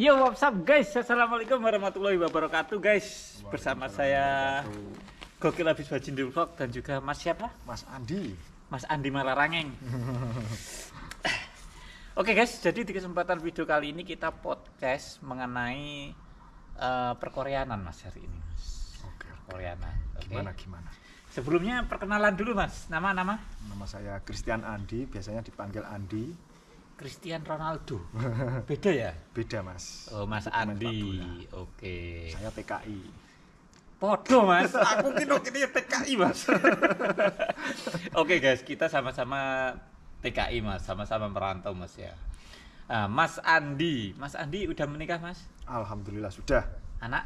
Yo what's up guys Assalamualaikum warahmatullahi wabarakatuh guys Bersama saya Gokil Abis Bajindul Vlog Dan juga mas siapa? Mas Andi Mas Andi Malarangeng Oke okay guys jadi di kesempatan video kali ini kita podcast mengenai uh, perkoreanan mas hari ini mas Oke okay, Perkoreanan okay. Gimana gimana? Sebelumnya perkenalan dulu mas Nama-nama? Nama saya Christian Andi Biasanya dipanggil Andi Christian Ronaldo. Beda ya? Beda, Mas. Oh, Mas Andi. Oke. Okay. Saya PKI. Podo, Mas. Aku kira kini ya PKI, Mas. Oke, okay, guys, kita sama-sama PKI, Mas. Sama-sama merantau, Mas ya. Nah mas Andi, Mas Andi udah menikah, Mas? Alhamdulillah sudah. Anak?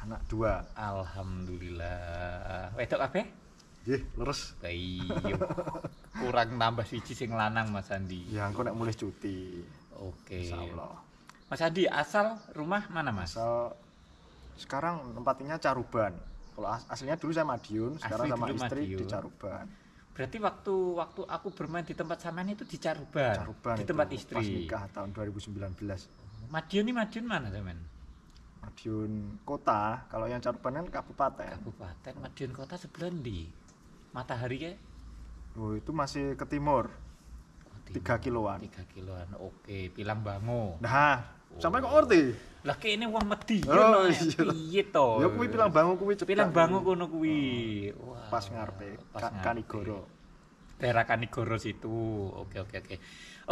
Anak dua. Alhamdulillah. Wedok apa? Nggih, leres. Kayu, iya. Kurang nambah siji sing lanang Mas Andi. Ya, aku nek mulih cuti. Oke. Insyaallah. Mas Andi asal rumah mana Mas? Asal sekarang tempatnya Caruban. Kalau aslinya dulu saya Madiun, sekarang Asli sama istri Madiun. di Caruban. Berarti waktu waktu aku bermain di tempat sampean itu di Caruban. Caruban di tempat istri. Pas nikah tahun 2019. Madiun ini Madiun mana teman? Madiun kota, kalau yang Caruban kan kabupaten. Kabupaten Madiun kota sebelah di matahari ya oh itu masih ke oh, timur tiga kiloan tiga kiloan oke pilang bango nah oh. sampai kok ngerti lah ini wong mati oh, iya ya. to ya kuwi pilang bango kuwi cepet. pilang bango kono kuwi oh. wow. pas ngarpe pas Ka kanigoro daerah kanigoro situ oke oke oke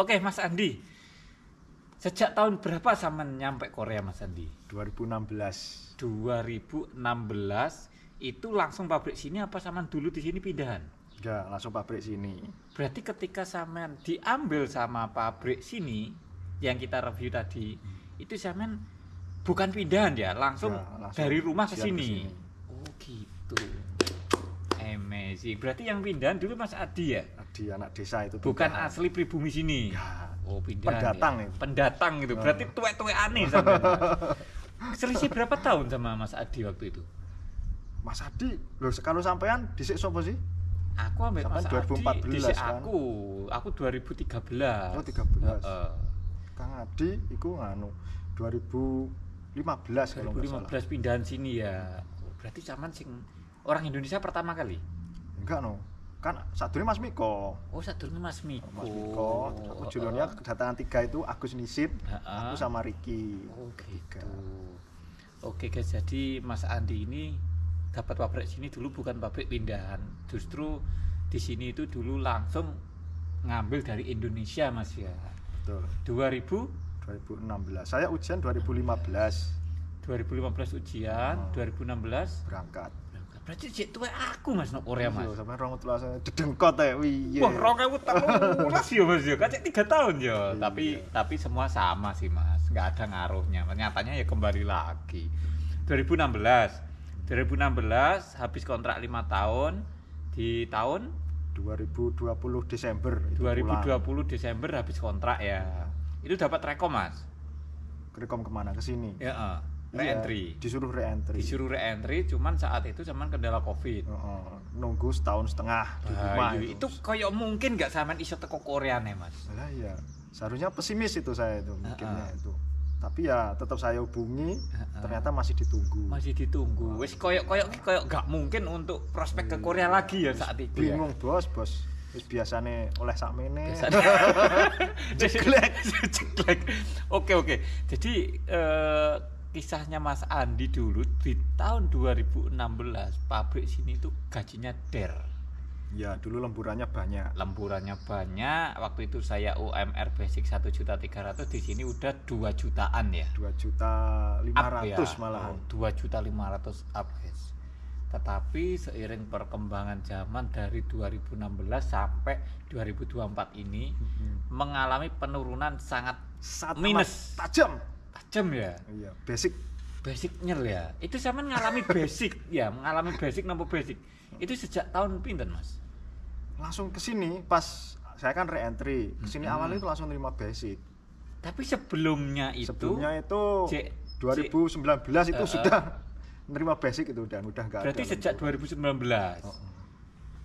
oke mas andi sejak tahun berapa sama nyampe Korea mas andi 2016 2016 itu langsung pabrik sini apa saman dulu di sini pindahan? Enggak, ya, langsung pabrik sini. Berarti ketika saman diambil sama pabrik sini yang kita review tadi, itu saman bukan pindahan ya, langsung, ya, langsung dari rumah ke sini. Oh gitu. Amazing. Berarti yang pindahan dulu Mas Adi ya? Adi anak desa itu. Bukan pindahan. asli pribumi sini. Enggak. Ya. Oh, pindahan. Pendatang ya. itu. Pendatang itu. Berarti ya. tuwek-tuwek aneh sampean. Selisih berapa tahun sama Mas Adi waktu itu? Mas Adi lho kalau sampean disik sapa sih? Aku ambek Mas 2014 Adi, kan. aku. Aku 2013. Oh, 13. uh, Uh, Kang Adi iku nganu 2015 kalau 2015 salah. pindahan sini ya. Berarti zaman sing orang Indonesia pertama kali. Enggak no. Kan sadurunge Mas Miko. Oh, sadurunge Mas Miko. Mas Miko. aku judulnya uh, uh. kedatangan tiga itu Agus Nisip, uh, uh. aku sama Riki. Oh, gitu. Oke guys, jadi Mas Andi ini dapat pabrik sini dulu bukan pabrik pindahan justru di sini itu dulu langsung ngambil dari Indonesia mas ya Betul. 2000 2016 saya ujian 2015 2015 ujian oh. 2016 berangkat berarti cek tua aku mas no Korea iya, mas sama orang tua saya dedengkot ya wih iya. wah rong tahu mas ya mas ya kacik tiga tahun ya iya. tapi tapi semua sama sih mas nggak ada ngaruhnya nyatanya ya kembali lagi 2016 2016 habis kontrak lima tahun di tahun 2020 Desember 2020 pulang. Desember habis kontrak ya itu dapat rekom mas rekom kemana ke sini ya uh, re-entry iya, disuruh re-entry disuruh re-entry cuman saat itu cuman kendala covid uh, uh, nunggu setahun setengah di nah, rumah iya, itu, itu kayak mungkin nggak sama iso teko Korea nih mas lah iya. seharusnya pesimis itu saya itu eh, mungkinnya uh, eh. uh. itu tapi ya tetap saya hubungi ternyata masih ditunggu masih ditunggu wis koyok koyok koyok gak mungkin untuk prospek ke Korea hmm. lagi ya saat itu ya. bingung ya? bos bos wis biasane oleh mene ceklek ceklek oke oke jadi eh, kisahnya Mas Andi dulu di tahun 2016 pabrik sini itu gajinya der Ya, dulu lemburannya banyak. Lemburannya banyak. Waktu itu saya UMR basic satu juta tiga ratus di sini udah dua jutaan ya. Dua juta lima ya. ratus malah. Oh, 2 juta 500 up guys. Tetapi seiring perkembangan zaman dari 2016 sampai 2024 ini hmm. mengalami penurunan sangat Satu minus tajam. Tajam ya. Iya, basic basic basicnya ya itu sama ngalami basic ya mengalami basic nopo basic itu sejak tahun pinten mas langsung ke sini pas saya kan re-entry ke sini hmm. awalnya itu langsung terima basic tapi sebelumnya itu sebelumnya itu C 2019 C itu uh, sudah menerima basic itu dan udah nggak berarti ada sejak itu. 2019 oh.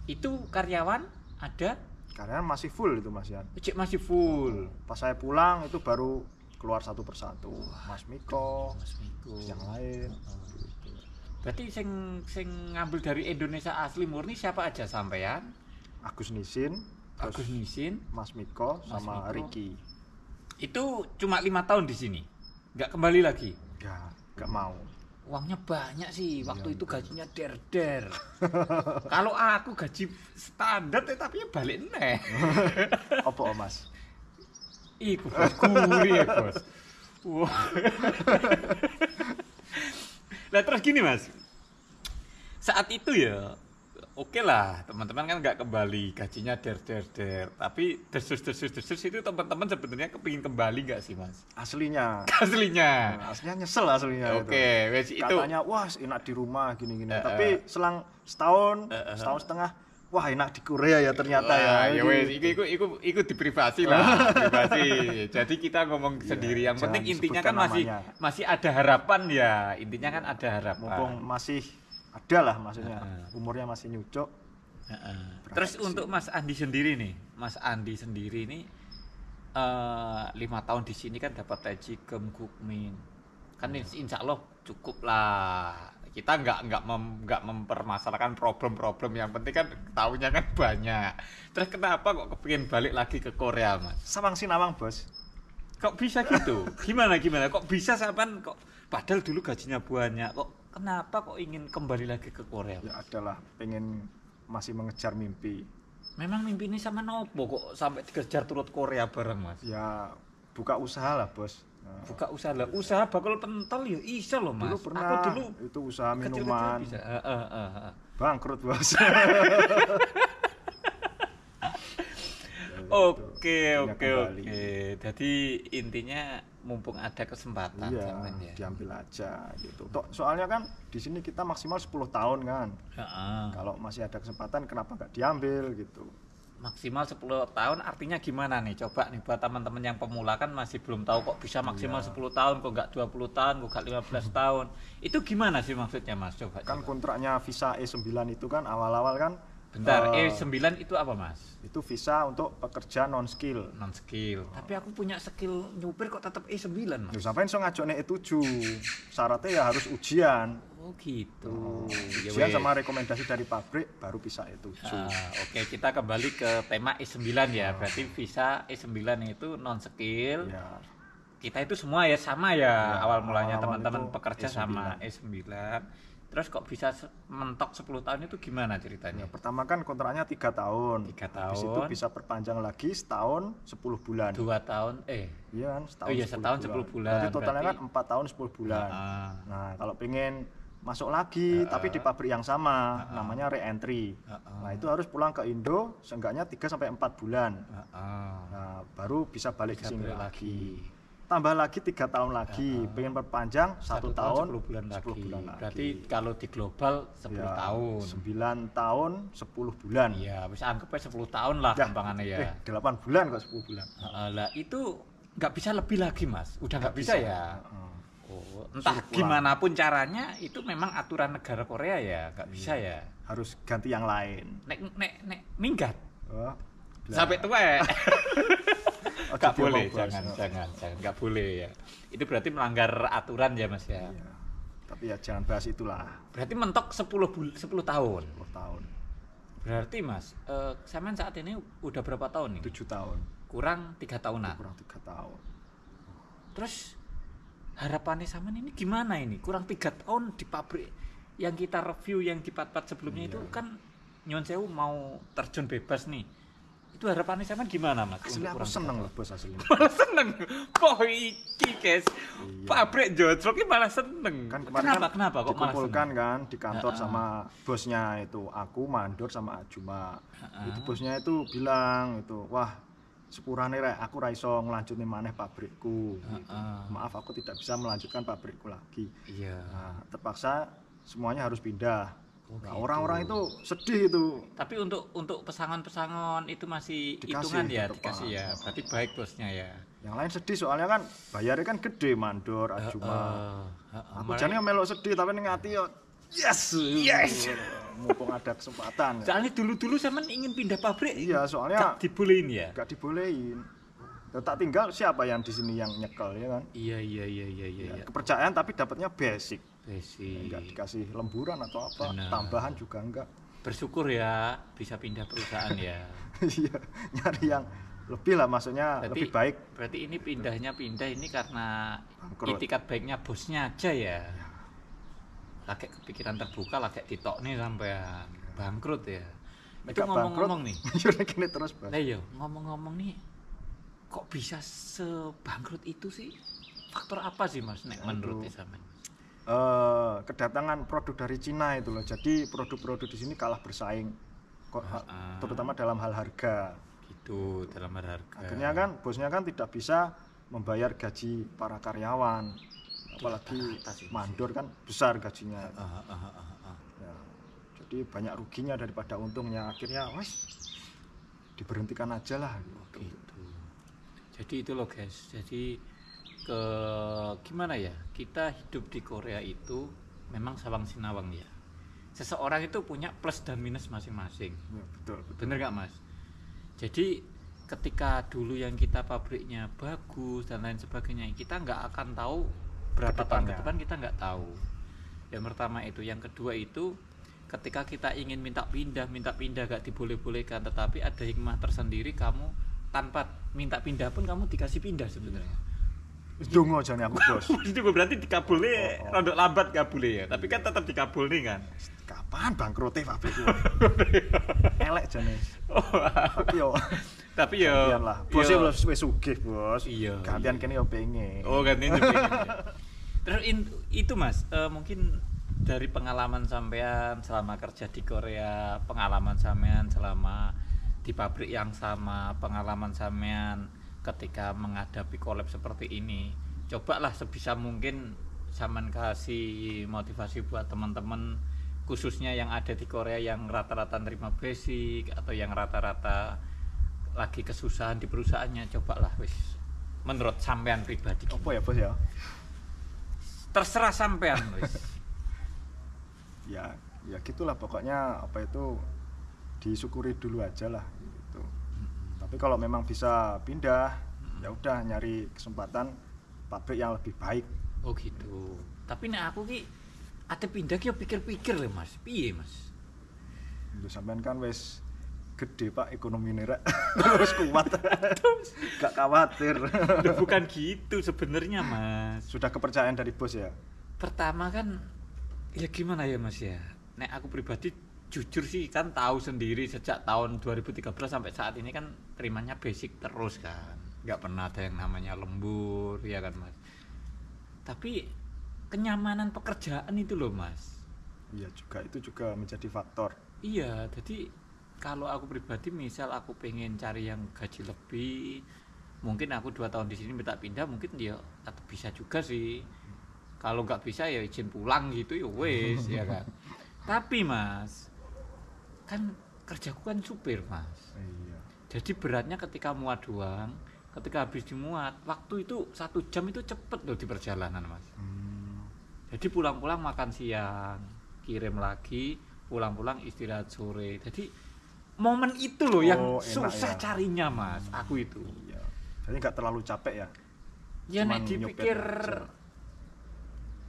itu karyawan ada karyawan masih full itu mas Yan masih full pas saya pulang itu baru keluar satu persatu Mas Miko, Mas Miko. yang lain oh, gitu. berarti sing sing ngambil dari Indonesia asli murni siapa aja sampean Agus Nisin Agus Nisin Mas Miko Mas sama Miko. Riki itu cuma lima tahun di sini nggak kembali lagi nggak nggak mau uangnya banyak sih waktu ya, itu iya. gajinya der der kalau aku gaji standar tetapi balik neh apa mas Ékokos, ya, kurirkos. Wah. nah terus gini mas, saat itu ya oke okay lah teman-teman kan nggak kembali gajinya der der der tapi desus desus desus itu teman-teman sebenarnya kepingin kembali nggak sih mas aslinya aslinya nah, aslinya nyesel aslinya oke okay, itu. katanya wah enak di rumah gini gini tapi selang setahun uh, uh. setahun setengah wah enak di Korea ya ternyata ya. wah, ya. Ya wes, iku iku iku iku di privasi lah, privasi. Jadi kita ngomong ya, sendiri. Yang penting intinya kan masih namanya. masih ada harapan ya. Intinya kan ada harapan. Mumpung masih ada lah maksudnya. Uh-uh. Umurnya masih nyucuk. Uh-uh. Terus untuk Mas Andi sendiri nih, Mas Andi sendiri ini eh, lima uh, tahun di sini kan dapat gaji kemkukmin, Gukmin. Kan iya. insya Allah cukup lah kita nggak nggak mem, nggak mempermasalahkan problem-problem yang penting kan tahunya kan banyak terus kenapa kok kepingin balik lagi ke Korea mas samang sinawang bos kok bisa gitu gimana gimana kok bisa sampean kok padahal dulu gajinya banyak kok kenapa kok ingin kembali lagi ke Korea ya adalah pengen masih mengejar mimpi memang mimpi ini sama nopo kok sampai dikejar turut Korea bareng mas ya buka usaha lah bos buka usaha lah usaha bakal pentol ya bisa loh mas dulu pernah aku dulu itu usaha minuman kecil -kecil bisa. Uh, uh, uh, uh. bangkrut bos ya, oke oke oke jadi intinya mumpung ada kesempatan iya, ya. diambil aja gitu soalnya kan di sini kita maksimal 10 tahun kan uh -uh. kalau masih ada kesempatan kenapa nggak diambil gitu maksimal 10 tahun artinya gimana nih coba nih buat teman-teman yang pemula kan masih belum tahu kok bisa maksimal iya. 10 tahun kok nggak 20 tahun kok lima 15 hmm. tahun itu gimana sih maksudnya mas coba kan coba. kontraknya visa E9 itu kan awal-awal kan Bentar, uh, eh, E9 itu apa mas? Itu visa untuk pekerja non skill. Non skill. Oh. Tapi aku punya skill nyupir kok tetap E9 mas. Ya sampai so ngajok E7. Syaratnya ya harus ujian. Oh gitu. Oh, ya ujian ya sama rekomendasi dari pabrik baru bisa E7. Uh, ah, Oke, okay. kita kembali ke tema E9 ya. Uh. Berarti visa E9 itu non skill. Yeah. Kita itu semua ya sama ya, ya awal mulanya teman-teman pekerja E9. sama E9 Terus kok bisa mentok 10 tahun itu gimana ceritanya? Ya, pertama kan kontraknya tiga tahun. Tiga tahun. Habis itu bisa perpanjang lagi setahun 10 bulan. Dua tahun eh iya kan setahun. Oh iya setahun 10 bulan. 10 bulan. Kan berarti totalnya Berarti... kan 4 tahun 10 bulan. Uh ah, -huh. Ah. Nah, kalau pengen masuk lagi uh -uh. tapi di pabrik yang sama uh -uh. namanya re-entry. Uh -uh. Nah, itu harus pulang ke Indo seenggaknya 3 4 bulan. Uh -uh. Nah, baru bisa balik ke sini lagi. lagi tambah lagi tiga tahun lagi, ya. pengen perpanjang satu tahun, Sepuluh 10 bulan 10 lagi. bulan lagi. Berarti kalau di global 10 ya, tahun. sembilan tahun sepuluh bulan. ya bisa anggapnya 10 tahun lah ya, kembangannya ya. Eh, bulan kok 10 bulan. lah itu nggak bisa lebih lagi, Mas. Udah nggak bisa, bisa ya. Oh, entah gimana pun caranya itu memang aturan negara Korea ya, nggak hmm. bisa ya. Harus ganti yang lain. Nek nek nek minggat. Oh, sampai tua. ya nggak boleh jangan jangan jangan nggak boleh ya itu berarti melanggar aturan ya mas ya iya. tapi ya jangan bahas itulah berarti mentok 10 bul 10 tahun 10 tahun berarti mas uh, saat ini udah berapa tahun nih 7 tahun kurang tiga nah kurang tiga tahun terus harapannya sama ini gimana ini kurang tiga tahun di pabrik yang kita review yang di part-part sebelumnya iya. itu kan Nyon Sewu mau terjun bebas nih itu harapannya sama gimana mas? Asli aku seneng loh bos asli. malah seneng, poh iki guys, iya. pabrik jodoh ini malah seneng. Kan kemarin kenapa kan kenapa kok dikumpulkan kan di kantor sama bosnya itu, aku mandor sama Ajuma. uh Itu bosnya itu bilang itu, wah sepurane rek aku ra iso ngelanjutin maneh pabrikku. Gitu. Maaf aku tidak bisa melanjutkan pabrikku lagi. Iya. Nah, terpaksa semuanya harus pindah Oh, nah, gitu. orang-orang gitu. itu sedih itu. Tapi untuk untuk pesangon-pesangon itu masih dikasih, hitungan ya, dikasih ya. Berarti baik bosnya ya. Yang lain sedih soalnya kan bayarnya kan gede mandor ajuma. Uh, Aku melok sedih tapi ning yo yes. Yes. Mumpung ada kesempatan. Soalnya dulu-dulu saya ingin pindah pabrik. Iya, soalnya gak dibolehin ya. Gak dibolehin. Tak tinggal siapa yang di sini yang nyekel ya kan? Iya iya iya iya iya. Ya, iya. kepercayaan tapi dapatnya basic nggak dikasih lemburan atau apa Benar. tambahan juga enggak bersyukur ya bisa pindah perusahaan ya iya nyari yang lebih lah maksudnya berarti, lebih baik berarti ini pindahnya pindah ini karena ketika baiknya bosnya aja ya, ya. lagi kepikiran terbuka lagi ditok nih sampai bangkrut ya itu ngomong-ngomong nih iya, kini terus bang. Iya, ngomong-ngomong nih kok bisa sebangkrut itu sih faktor apa sih mas nek menurut sama uh, kedatangan produk dari Cina itu loh. Jadi produk-produk di sini kalah bersaing, kok, ah, terutama dalam hal harga. Gitu, dalam hal harga. Akhirnya kan bosnya kan tidak bisa membayar gaji para karyawan, apalagi mandor kan besar gajinya. Ah ah ah, ah, ah, ah, ya, jadi banyak ruginya daripada untungnya. Akhirnya, wes diberhentikan aja lah. Gitu. gitu. Jadi itu loh guys. Jadi ke gimana ya kita hidup di Korea itu memang sawang sinawang ya seseorang itu punya plus dan minus masing-masing ya, betul, bener nggak mas jadi ketika dulu yang kita pabriknya bagus dan lain sebagainya kita nggak akan tahu berapa tahun ke depan kita nggak tahu yang pertama itu yang kedua itu ketika kita ingin minta pindah minta pindah gak diboleh-bolehkan tetapi ada hikmah tersendiri kamu tanpa minta pindah pun kamu dikasih pindah sebenarnya Dongo jane aku, Bos. Itu gue berarti dikabulnya oh, oh. lambat kabulnya ya. Tapi kan tetap nih kan. Kapan bangkrutnya pabrik e gue? Elek jane. Tapi oh. iya. yo. Tapi yo. Gantian lah. Bosnya e wis wis sugih, Bos. Iya. iya. Gantian kene yo pengen. Oh, gantian yo pengen. Iya. Terus itu Mas, uh, mungkin dari pengalaman sampean selama kerja di Korea, pengalaman sampean selama di pabrik yang sama, pengalaman sampean ketika menghadapi kolab seperti ini cobalah sebisa mungkin zaman kasih motivasi buat teman-teman khususnya yang ada di Korea yang rata-rata nerima basic atau yang rata-rata lagi kesusahan di perusahaannya cobalah wis menurut sampean pribadi apa ya bos ya terserah sampean wis ya ya gitulah pokoknya apa itu disyukuri dulu aja lah tapi kalau memang bisa pindah hmm. ya udah nyari kesempatan pabrik yang lebih baik oh gitu tapi nek aku ki ada pindah ki ya pikir-pikir lah mas piye mas Lu sampean kan wes gede pak ekonomi ini rek harus kuat gak khawatir Duh, bukan gitu sebenarnya mas sudah kepercayaan dari bos ya pertama kan ya gimana ya mas ya nek aku pribadi jujur sih kan tahu sendiri sejak tahun 2013 sampai saat ini kan terimanya basic terus kan nggak pernah ada yang namanya lembur ya kan mas tapi kenyamanan pekerjaan itu loh mas iya juga itu juga menjadi faktor iya jadi kalau aku pribadi misal aku pengen cari yang gaji lebih mungkin aku dua tahun di sini minta pindah mungkin dia ya tetap bisa juga sih kalau nggak bisa ya izin pulang gitu ya wes ya kan tapi mas kan kerjaku kan supir mas iya. jadi beratnya ketika muat doang ketika habis dimuat waktu itu satu jam itu cepet loh di perjalanan mas hmm. jadi pulang-pulang makan siang kirim lagi pulang-pulang istirahat sore jadi momen itu loh oh, yang susah ya. carinya mas hmm. aku itu iya. jadi nggak terlalu capek ya ya nek dipikir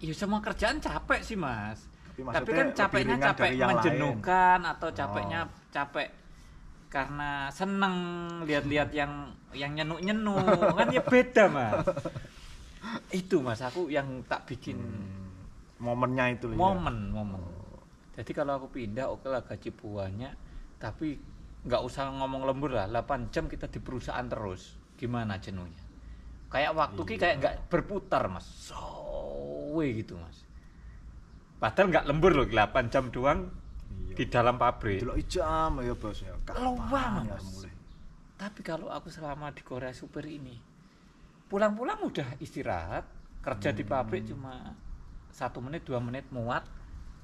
ya semua kerjaan capek sih mas tapi, tapi kan capeknya capek menjenuhkan atau capeknya oh. capek karena seneng lihat-lihat hmm. yang yang nyenuk-nyenuk kan ya beda mas itu mas aku yang tak bikin hmm. momennya itu iya. momen ya. momen jadi kalau aku pindah oke lah gaji buahnya tapi nggak usah ngomong lembur lah 8 jam kita di perusahaan terus gimana jenuhnya kayak waktu iya. ki kayak nggak berputar mas sowe gitu mas Padahal nggak lembur loh 8 jam doang iya. di dalam pabrik. Delok jam ya bos ya. Kalau ya, banget. Tapi kalau aku selama di Korea Super ini pulang-pulang udah istirahat, kerja hmm. di pabrik hmm. cuma satu menit dua menit muat,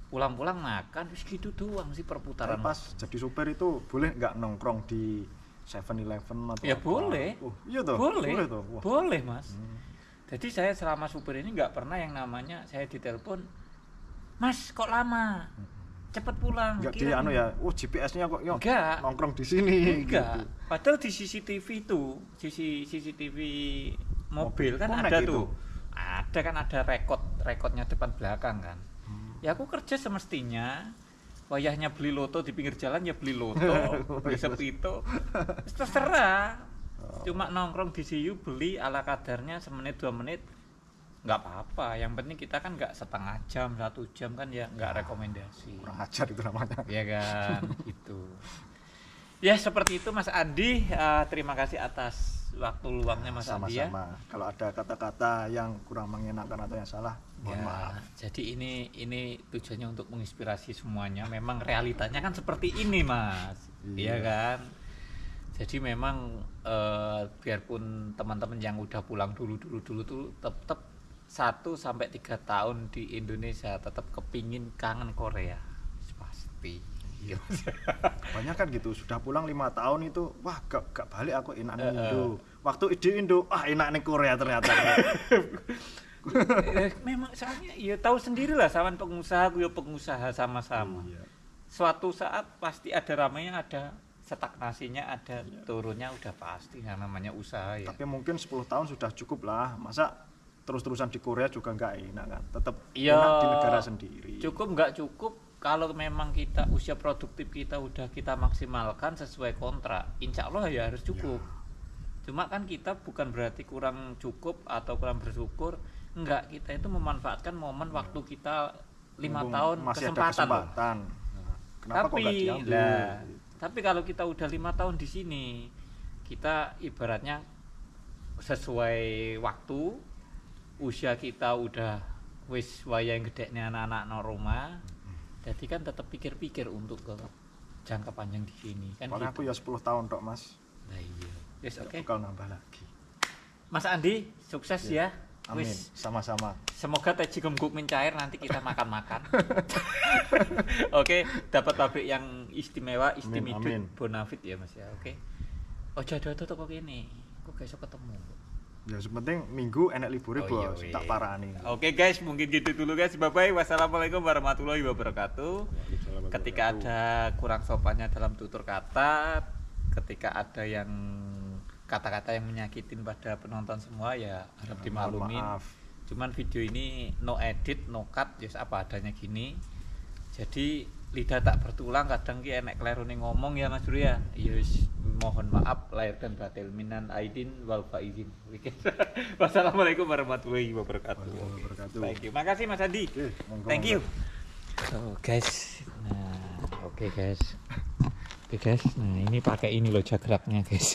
pulang-pulang makan terus gitu doang sih perputaran. pas jadi supir itu boleh nggak nongkrong di Seven Eleven atau ya apa? boleh, oh, iya tuh, boleh, boleh, tuh. boleh mas. Hmm. Jadi saya selama supir ini nggak pernah yang namanya saya ditelepon mas kok lama cepet pulang enggak iya, dia anu iya. ya oh GPS-nya kok yo enggak nongkrong di sini enggak gitu. padahal di CCTV itu sisi CCTV mobil, kan ada tuh ada kan ada rekod rekodnya depan belakang kan hmm. ya aku kerja semestinya wayahnya beli loto di pinggir jalan ya beli loto oh, besok iya. itu terserah oh. cuma nongkrong di CU beli ala kadarnya semenit dua menit nggak apa-apa yang penting kita kan nggak setengah jam satu jam kan ya nggak ya, rekomendasi kurang ajar itu namanya ya kan itu ya seperti itu Mas Andi uh, terima kasih atas waktu luangnya Mas Sama-sama. Andi ya kalau ada kata-kata yang kurang mengenakan atau yang salah mohon ya, maaf jadi ini ini tujuannya untuk menginspirasi semuanya memang realitanya kan seperti ini Mas iya ya kan jadi memang uh, biarpun teman-teman yang udah pulang dulu dulu dulu tuh tetap satu sampai tiga tahun di Indonesia tetap kepingin kangen Korea pasti iya. banyak kan gitu sudah pulang lima tahun itu wah gak, gak balik aku enak uh, Indo waktu di Indo ah enak nih Korea ternyata eh, memang soalnya ya tahu sendiri lah sama pengusaha gue ya pengusaha sama-sama iya. suatu saat pasti ada ramainya ada stagnasinya ada iya. turunnya udah pasti yang namanya usaha ya tapi mungkin 10 tahun sudah cukup lah masa terus-terusan di Korea juga nggak enak kan tetap ya, enak di negara sendiri cukup nggak cukup kalau memang kita usia produktif kita udah kita maksimalkan sesuai kontrak insya Allah ya harus cukup ya. cuma kan kita bukan berarti kurang cukup atau kurang bersyukur enggak kita itu memanfaatkan momen ya. waktu kita lima tahun masih kesempatan, ada kesempatan. kenapa tapi kok Lah, tapi kalau kita udah lima tahun di sini kita ibaratnya sesuai waktu usia kita udah wis wayang gede nih anak-anak no rumah hmm. jadi kan tetap pikir-pikir untuk ke jangka panjang di sini kan Karena aku gitu. ya 10 tahun dok mas nah iya yes, oke okay. bakal nambah lagi mas Andi sukses yeah. ya Amin. Sama-sama. Semoga teh Gembuk mencair nanti kita makan-makan. Oke, okay, dapat pabrik yang istimewa, Amin. bonafit ya Mas ya. Oke. Okay. Ojo oh, jadwal tutup kok ini. Kok besok ketemu ya penting minggu enak libur oh, bos iya, tak parah nih. oke okay, guys mungkin gitu dulu guys bye bye wassalamualaikum warahmatullahi wabarakatuh ketika ada kurang sopannya dalam tutur kata ketika ada yang kata-kata yang menyakitin pada penonton semua ya harap ya, dimaklumin maaf. cuman video ini no edit no cut just ya, apa adanya gini jadi lidah tak bertulang kadang ki enek kleru ngomong ya Mas Surya yes iya, mohon maaf lahir dan batin minan aidin wal faizin wassalamualaikum warahmatullahi wabarakatuh, thank you makasih mas Andi thank you so guys nah oke okay guys oke okay guys nah ini pakai ini loh jagratnya guys